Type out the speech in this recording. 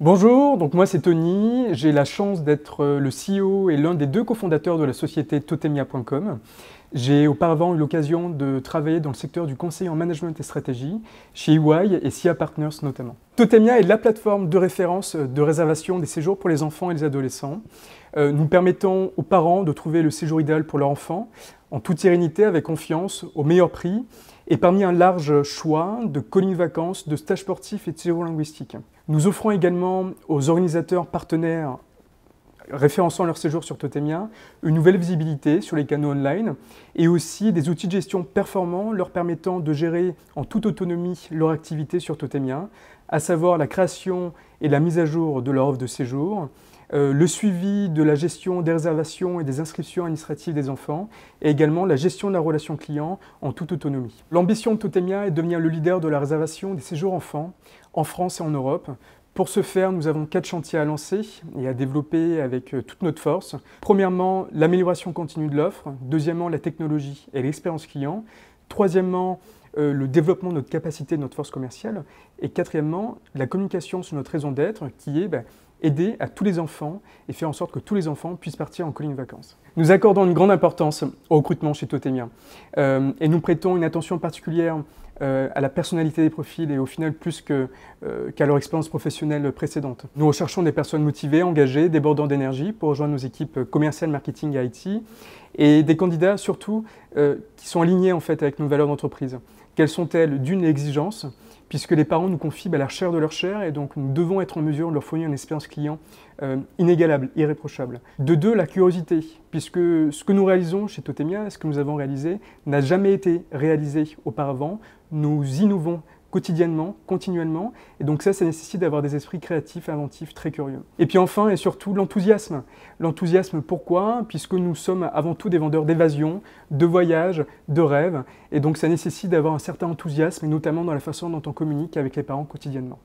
Bonjour, donc moi c'est Tony, j'ai la chance d'être le CEO et l'un des deux cofondateurs de la société totemia.com. J'ai auparavant eu l'occasion de travailler dans le secteur du conseil en management et stratégie, chez EY et SIA Partners notamment. Totemia est la plateforme de référence euh, de réservation des séjours pour les enfants et les adolescents. Euh, nous permettons aux parents de trouver le séjour idéal pour leur enfant, en toute sérénité, avec confiance, au meilleur prix, et parmi un large choix de de vacances, de stages sportifs et de séjours linguistiques. Nous offrons également aux organisateurs partenaires référençant leur séjour sur Totemia, une nouvelle visibilité sur les canaux online et aussi des outils de gestion performants leur permettant de gérer en toute autonomie leur activité sur Totemia, à savoir la création et la mise à jour de leur offre de séjour, euh, le suivi de la gestion des réservations et des inscriptions administratives des enfants, et également la gestion de la relation client en toute autonomie. L'ambition de Totemia est de devenir le leader de la réservation des séjours enfants en France et en Europe, pour ce faire, nous avons quatre chantiers à lancer et à développer avec euh, toute notre force. Premièrement, l'amélioration continue de l'offre. Deuxièmement, la technologie et l'expérience client. Troisièmement, euh, le développement de notre capacité, de notre force commerciale. Et quatrièmement, la communication sur notre raison d'être qui est d'aider bah, aider à tous les enfants et faire en sorte que tous les enfants puissent partir en colline de vacances. Nous accordons une grande importance au recrutement chez Totemia euh, et nous prêtons une attention particulière euh, à la personnalité des profils et au final plus euh, qu'à leur expérience professionnelle précédente. Nous recherchons des personnes motivées, engagées, débordant d'énergie pour rejoindre nos équipes commerciales, marketing et IT et des candidats surtout euh, qui sont alignés en fait avec nos valeurs d'entreprise, quelles sont-elles D'une, exigence puisque les parents nous confient bah, la chair de leur chair, et donc nous devons être en mesure de leur fournir une expérience client euh, inégalable, irréprochable. De deux, la curiosité, puisque ce que nous réalisons chez Totemia, ce que nous avons réalisé, n'a jamais été réalisé auparavant. Nous innovons quotidiennement, continuellement. Et donc ça, ça nécessite d'avoir des esprits créatifs, inventifs, très curieux. Et puis enfin, et surtout, l'enthousiasme. L'enthousiasme, pourquoi Puisque nous sommes avant tout des vendeurs d'évasion, de voyage, de rêves, Et donc ça nécessite d'avoir un certain enthousiasme, et notamment dans la façon dont on communique avec les parents quotidiennement.